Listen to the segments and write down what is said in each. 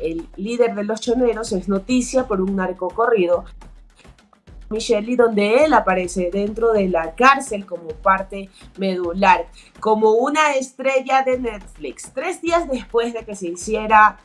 el líder de los choneros, es noticia por un narco corrido, Michelle y donde él aparece dentro de la cárcel como parte medular, como una estrella de Netflix. Tres días después de que se hiciera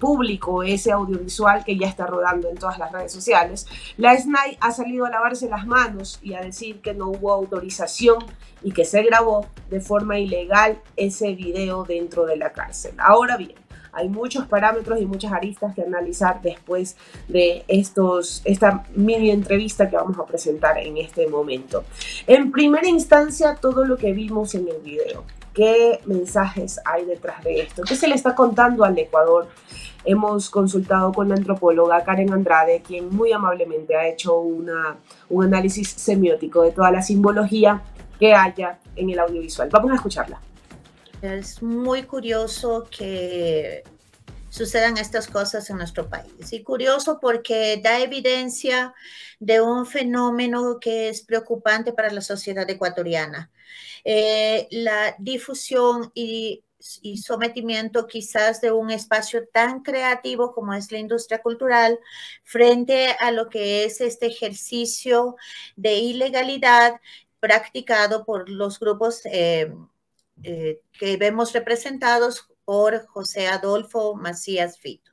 público ese audiovisual que ya está rodando en todas las redes sociales, la SNAI ha salido a lavarse las manos y a decir que no hubo autorización y que se grabó de forma ilegal ese video dentro de la cárcel. Ahora bien, hay muchos parámetros y muchas aristas que analizar después de estos, esta mini entrevista que vamos a presentar en este momento. En primera instancia, todo lo que vimos en el video. ¿Qué mensajes hay detrás de esto? ¿Qué se le está contando al Ecuador? Hemos consultado con la antropóloga Karen Andrade, quien muy amablemente ha hecho una, un análisis semiótico de toda la simbología que haya en el audiovisual. Vamos a escucharla. Es muy curioso que sucedan estas cosas en nuestro país. Y curioso porque da evidencia de un fenómeno que es preocupante para la sociedad ecuatoriana. Eh, la difusión y sometimiento quizás de un espacio tan creativo como es la industria cultural frente a lo que es este ejercicio de ilegalidad practicado por los grupos eh, eh, que vemos representados por José Adolfo Macías Fito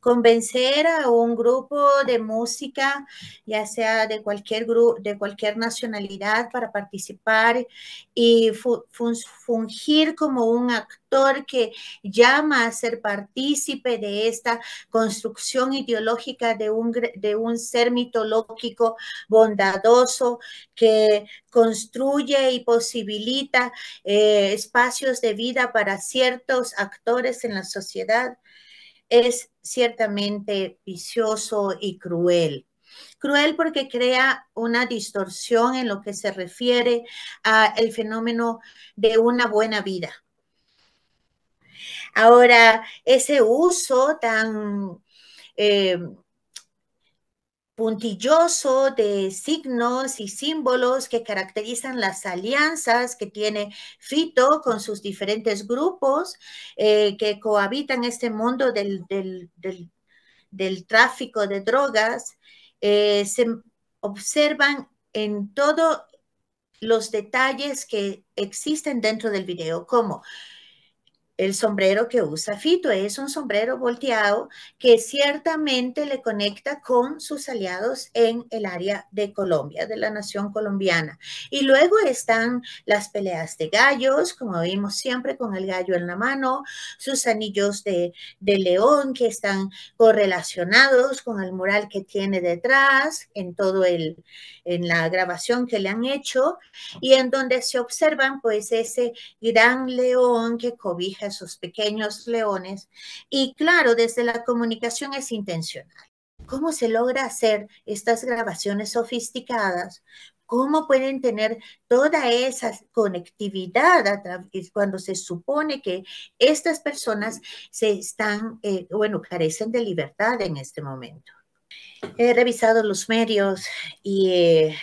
convencer a un grupo de música, ya sea de cualquier grupo, de cualquier nacionalidad, para participar y fungir como un actor que llama a ser partícipe de esta construcción ideológica de un, de un ser mitológico bondadoso que construye y posibilita eh, espacios de vida para ciertos actores en la sociedad. Es ciertamente vicioso y cruel. Cruel porque crea una distorsión en lo que se refiere al fenómeno de una buena vida. Ahora, ese uso tan eh, puntilloso de signos y símbolos que caracterizan las alianzas que tiene Fito con sus diferentes grupos eh, que cohabitan este mundo del, tráfico de drogas, eh, se observan en todos los detalles que existen dentro del video, como el sombrero que usa Fito. Es un sombrero volteado que ciertamente le conecta con sus aliados en el área de Colombia, de la nación colombiana. Y luego están las peleas de gallos, como vimos siempre con el gallo en la mano, sus anillos de, león que están correlacionados con el mural que tiene detrás, en todo el, en la grabación que le han hecho, y en donde se observan pues ese gran león que cobija sus pequeños leones. Y claro, desde la comunicación es intencional. ¿Cómo se logra hacer estas grabaciones sofisticadas? ¿Cómo pueden tener toda esa conectividad cuando se supone que estas personas se están, eh, bueno, carecen de libertad en este momento? He revisado los medios y eh,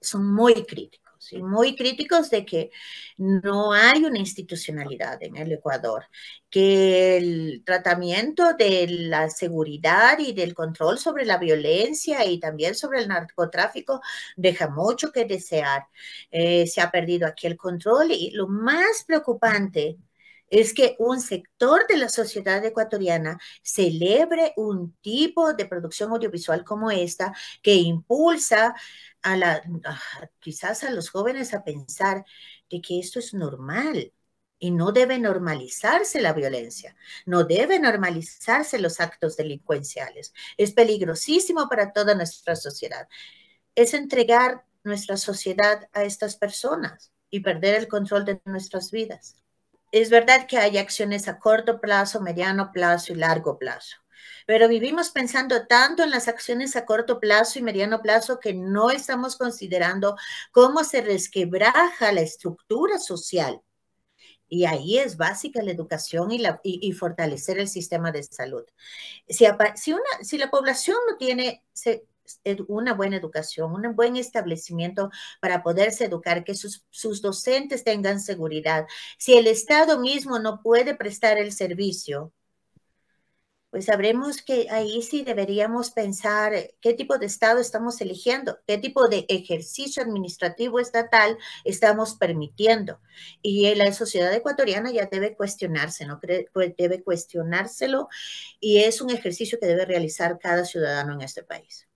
son muy críticos muy críticos de que no hay una institucionalidad en el Ecuador, que el tratamiento de la seguridad y del control sobre la violencia y también sobre el narcotráfico deja mucho que desear. Eh, se ha perdido aquí el control y lo más preocupante es que un sector de la sociedad ecuatoriana celebre un tipo de producción audiovisual como esta que impulsa a quizás a los jóvenes a pensar de que esto es normal, y no debe normalizarse la violencia, no debe normalizarse los actos delincuenciales. Es peligrosísimo para toda nuestra sociedad. Es entregar nuestra sociedad a estas personas y perder el control de nuestras vidas es verdad que hay acciones a corto plazo, mediano plazo y largo plazo, pero vivimos pensando tanto en las acciones a corto plazo y mediano plazo que no estamos considerando cómo se resquebraja la estructura social. Y ahí es básica la educación y, fortalecer el sistema de salud. Si, si la población no tiene, una buena educación, un buen establecimiento para poderse educar, que sus, docentes tengan seguridad. Si el Estado mismo no puede prestar el servicio, pues sabremos que ahí sí deberíamos pensar qué tipo de Estado estamos eligiendo, qué tipo de ejercicio administrativo estatal estamos permitiendo. Y la sociedad ecuatoriana ya debe cuestionarse, ¿no? Pues debe cuestionárselo y es un ejercicio que debe realizar cada ciudadano en este país.